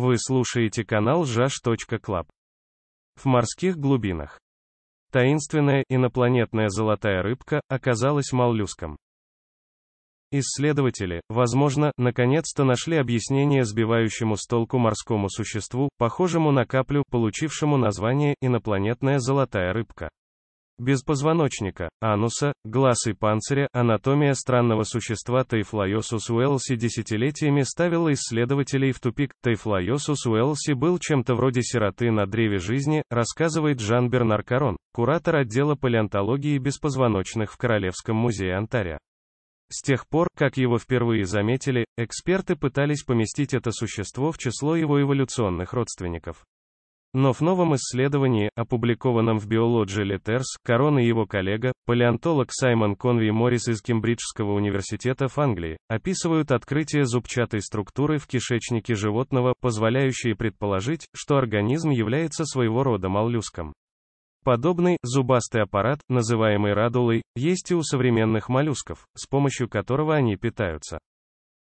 Вы слушаете канал jash.club. В морских глубинах. Таинственная инопланетная золотая рыбка оказалась моллюском. Исследователи, возможно, наконец-то нашли объяснение сбивающему с толку морскому существу, похожему на каплю, получившему название инопланетная золотая рыбка. Без позвоночника, ануса, глаз и панциря анатомия странного существа Тейфлоиосус уэлси десятилетиями ставила исследователей в тупик. Тейфлоиосус уэлси был чем-то вроде сироты на древе жизни, рассказывает Жан-Бернар Карон, куратор отдела палеонтологии беспозвоночных в Королевском музее Антария. С тех пор, как его впервые заметили, эксперты пытались поместить это существо в число его эволюционных родственников. Но в новом исследовании, опубликованном в Biology Letters, Корон и его коллега, палеонтолог Саймон Конви Моррис из Кембриджского университета в Англии, описывают открытие зубчатой структуры в кишечнике животного, позволяющее предположить, что организм является своего рода моллюском. Подобный зубастый аппарат, называемый радулой, есть и у современных моллюсков, с помощью которого они питаются.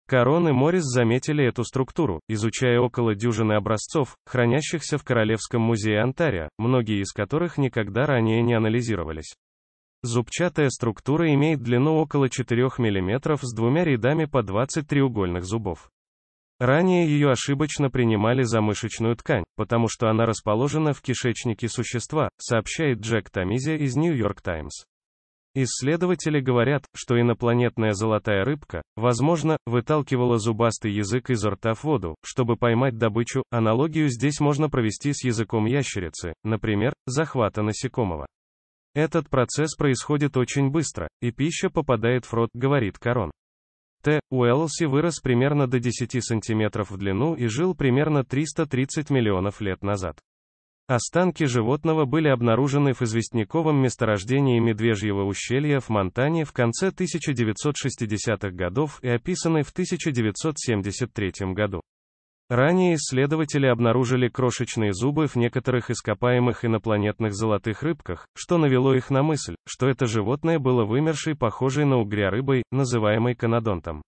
Корон и Морис заметили эту структуру, изучая около дюжины образцов, хранящихся в Королевском музее Антария, многие из которых никогда ранее не анализировались. Зубчатая структура имеет длину около 4 мм с двумя рядами по 20 треугольных зубов. Ранее ее ошибочно принимали за мышечную ткань, потому что она расположена в кишечнике существа, сообщает Джек Томизе из Нью-Йорк Таймс. Исследователи говорят, что инопланетная золотая рыбка, возможно, выталкивала зубастый язык изо рта в воду, чтобы поймать добычу. Аналогию здесь можно провести с языком ящерицы, например, захвата насекомого. Этот процесс происходит очень быстро, и пища попадает в рот, говорит Корон. Т. Уэллси вырос примерно до 10 сантиметров в длину и жил примерно 330 миллионов лет назад. Останки животного были обнаружены в известняковом месторождении Медвежьего ущелья в Монтане в конце 1960-х годов и описаны в 1973 году. Ранее исследователи обнаружили крошечные зубы в некоторых ископаемых инопланетных золотых рыбках, что навело их на мысль, что это животное было вымершей похожей на угря рыбой, называемой канадонтом.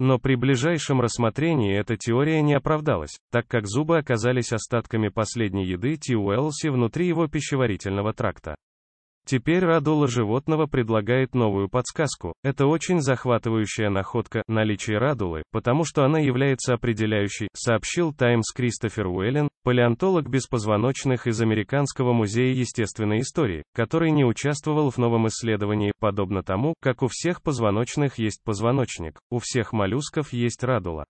Но при ближайшем рассмотрении эта теория не оправдалась, так как зубы оказались остатками последней еды Ти внутри его пищеварительного тракта. Теперь радула животного предлагает новую подсказку. Это очень захватывающая находка, наличие радулы, потому что она является определяющей, сообщил Таймс Кристофер Уэллен, палеонтолог беспозвоночных из Американского музея естественной истории, который не участвовал в новом исследовании, подобно тому, как у всех позвоночных есть позвоночник, у всех моллюсков есть радула.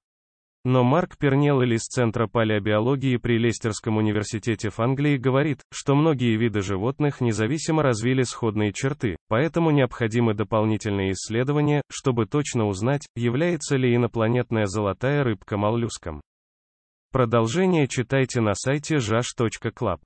Но Марк Пернеллель из Центра палеобиологии при Лестерском университете в Англии говорит, что многие виды животных независимо развили сходные черты, поэтому необходимы дополнительные исследования, чтобы точно узнать, является ли инопланетная золотая рыбка моллюском. Продолжение читайте на сайте jash.club.